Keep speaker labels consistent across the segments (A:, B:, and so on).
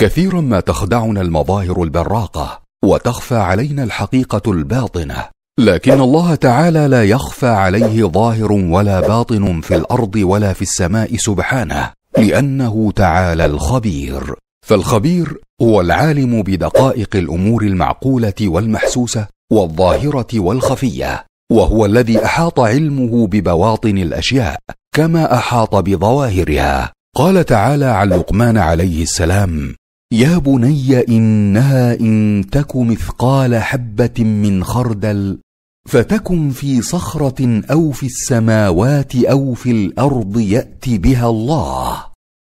A: كثيرا ما تخدعنا المظاهر البراقه وتخفى علينا الحقيقه الباطنه لكن الله تعالى لا يخفى عليه ظاهر ولا باطن في الارض ولا في السماء سبحانه لانه تعالى الخبير فالخبير هو العالم بدقائق الامور المعقوله والمحسوسه والظاهره والخفيه وهو الذي احاط علمه ببواطن الاشياء كما احاط بظواهرها قال تعالى عن لقمان عليه السلام يا بني انها ان تك مثقال حبه من خردل فتكن في صخره او في السماوات او في الارض يات بها الله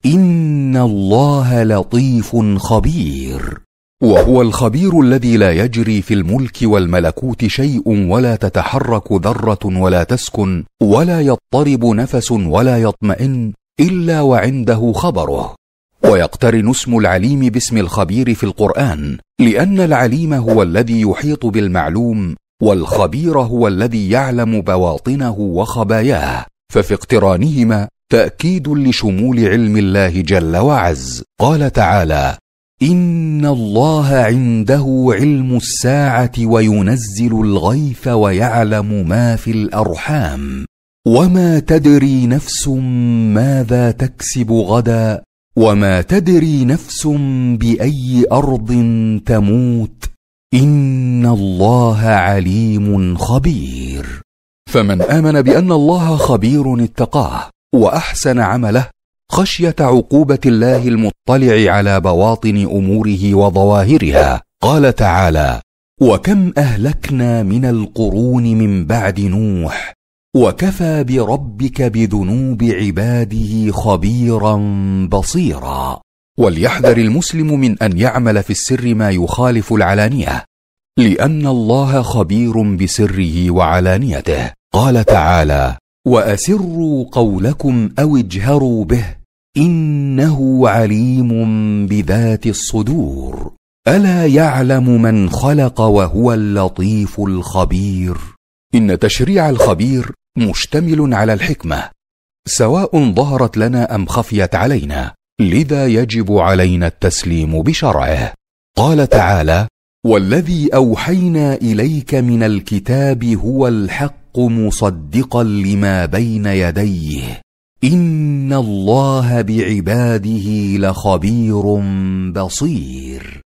A: ان الله لطيف خبير وهو الخبير الذي لا يجري في الملك والملكوت شيء ولا تتحرك ذره ولا تسكن ولا يضطرب نفس ولا يطمئن الا وعنده خبره ويقترن اسم العليم باسم الخبير في القران لان العليم هو الذي يحيط بالمعلوم والخبير هو الذي يعلم بواطنه وخباياه ففي اقترانهما تاكيد لشمول علم الله جل وعز قال تعالى ان الله عنده علم الساعه وينزل الغيث ويعلم ما في الارحام وما تدري نفس ماذا تكسب غدا وما تدري نفس باي ارض تموت ان الله عليم خبير فمن امن بان الله خبير اتقاه واحسن عمله خشيه عقوبه الله المطلع على بواطن اموره وظواهرها قال تعالى وكم اهلكنا من القرون من بعد نوح وكفى بربك بذنوب عباده خبيرا بصيرا وليحذر المسلم من ان يعمل في السر ما يخالف العلانيه لان الله خبير بسره وعلانيته قال تعالى واسروا قولكم او اجهروا به انه عليم بذات الصدور الا يعلم من خلق وهو اللطيف الخبير ان تشريع الخبير مشتمل على الحكمه سواء ظهرت لنا ام خفيت علينا لذا يجب علينا التسليم بشرعه قال تعالى والذي اوحينا اليك من الكتاب هو الحق مصدقا لما بين يديه ان الله بعباده لخبير بصير